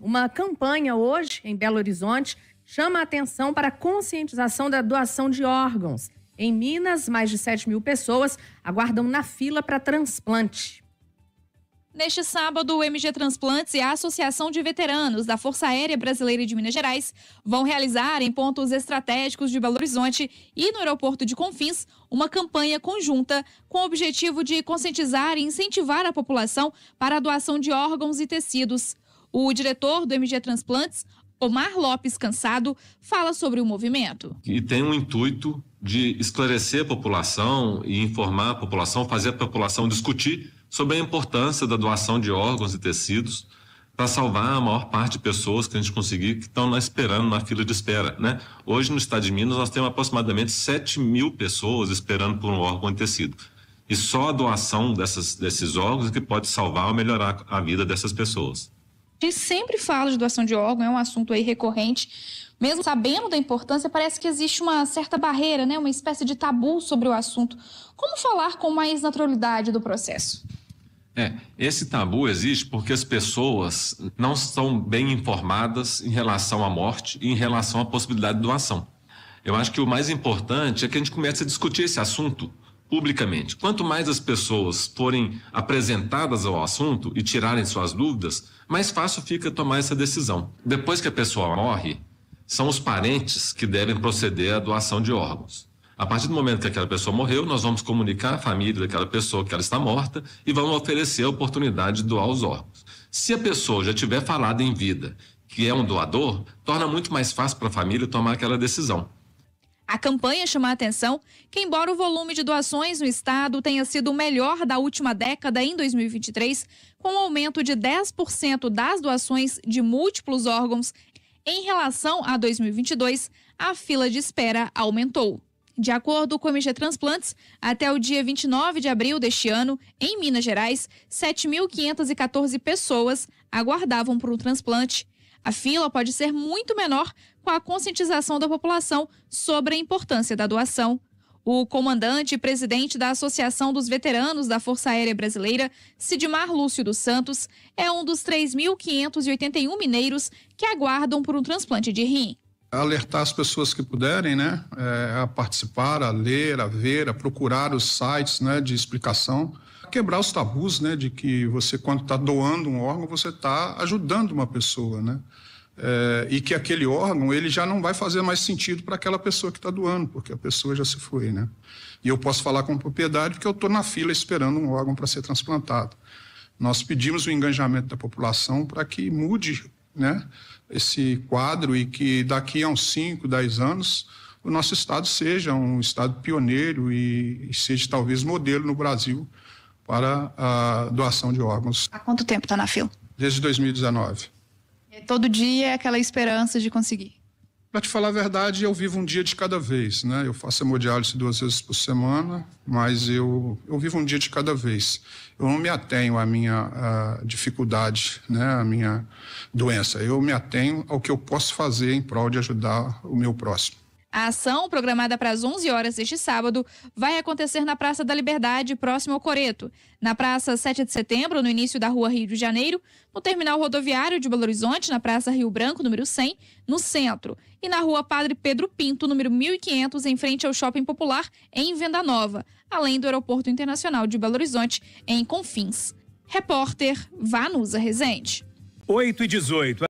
Uma campanha hoje em Belo Horizonte chama a atenção para a conscientização da doação de órgãos. Em Minas, mais de 7 mil pessoas aguardam na fila para transplante. Neste sábado, o MG Transplantes e a Associação de Veteranos da Força Aérea Brasileira de Minas Gerais vão realizar em pontos estratégicos de Belo Horizonte e no aeroporto de Confins uma campanha conjunta com o objetivo de conscientizar e incentivar a população para a doação de órgãos e tecidos. O diretor do MG Transplantes, Omar Lopes Cansado, fala sobre o movimento. E tem um intuito de esclarecer a população e informar a população, fazer a população discutir sobre a importância da doação de órgãos e tecidos para salvar a maior parte de pessoas que a gente conseguir que estão esperando na fila de espera, né? Hoje no estado de Minas nós temos aproximadamente 7 mil pessoas esperando por um órgão e tecido. E só a doação dessas, desses órgãos é que pode salvar ou melhorar a vida dessas pessoas gente sempre fala de doação de órgão, é um assunto aí recorrente. Mesmo sabendo da importância, parece que existe uma certa barreira, né? uma espécie de tabu sobre o assunto. Como falar com mais naturalidade do processo? É, esse tabu existe porque as pessoas não estão bem informadas em relação à morte e em relação à possibilidade de doação. Eu acho que o mais importante é que a gente comece a discutir esse assunto publicamente. Quanto mais as pessoas forem apresentadas ao assunto e tirarem suas dúvidas, mais fácil fica tomar essa decisão. Depois que a pessoa morre, são os parentes que devem proceder à doação de órgãos. A partir do momento que aquela pessoa morreu, nós vamos comunicar à família daquela pessoa que ela está morta e vamos oferecer a oportunidade de doar os órgãos. Se a pessoa já tiver falado em vida que é um doador, torna muito mais fácil para a família tomar aquela decisão. A campanha chama a atenção que, embora o volume de doações no estado tenha sido o melhor da última década em 2023, com um aumento de 10% das doações de múltiplos órgãos em relação a 2022, a fila de espera aumentou. De acordo com a MG Transplantes, até o dia 29 de abril deste ano, em Minas Gerais, 7.514 pessoas aguardavam por um transplante a fila pode ser muito menor com a conscientização da população sobre a importância da doação. O comandante e presidente da Associação dos Veteranos da Força Aérea Brasileira, Sidmar Lúcio dos Santos, é um dos 3.581 mineiros que aguardam por um transplante de rim alertar as pessoas que puderem, né, é, a participar, a ler, a ver, a procurar os sites, né, de explicação, quebrar os tabus, né, de que você quando está doando um órgão você está ajudando uma pessoa, né, é, e que aquele órgão ele já não vai fazer mais sentido para aquela pessoa que está doando, porque a pessoa já se foi, né, e eu posso falar com propriedade porque eu estou na fila esperando um órgão para ser transplantado. Nós pedimos o engajamento da população para que mude né, esse quadro e que daqui a uns 5, 10 anos o nosso estado seja um estado pioneiro e, e seja talvez modelo no Brasil para a doação de órgãos. Há quanto tempo está na fila? Desde 2019. E é, todo dia é aquela esperança de conseguir. Para te falar a verdade, eu vivo um dia de cada vez, né? Eu faço hemodiálise duas vezes por semana, mas eu, eu vivo um dia de cada vez. Eu não me atenho à minha à dificuldade, né? À minha doença. Eu me atenho ao que eu posso fazer em prol de ajudar o meu próximo. A ação, programada para as 11 horas deste sábado, vai acontecer na Praça da Liberdade, próximo ao Coreto, na Praça 7 de Setembro, no início da Rua Rio de Janeiro, no Terminal Rodoviário de Belo Horizonte, na Praça Rio Branco, número 100, no centro, e na Rua Padre Pedro Pinto, número 1500, em frente ao Shopping Popular, em Venda Nova, além do Aeroporto Internacional de Belo Horizonte, em Confins. Repórter Vanusa Rezende. 8 e 18.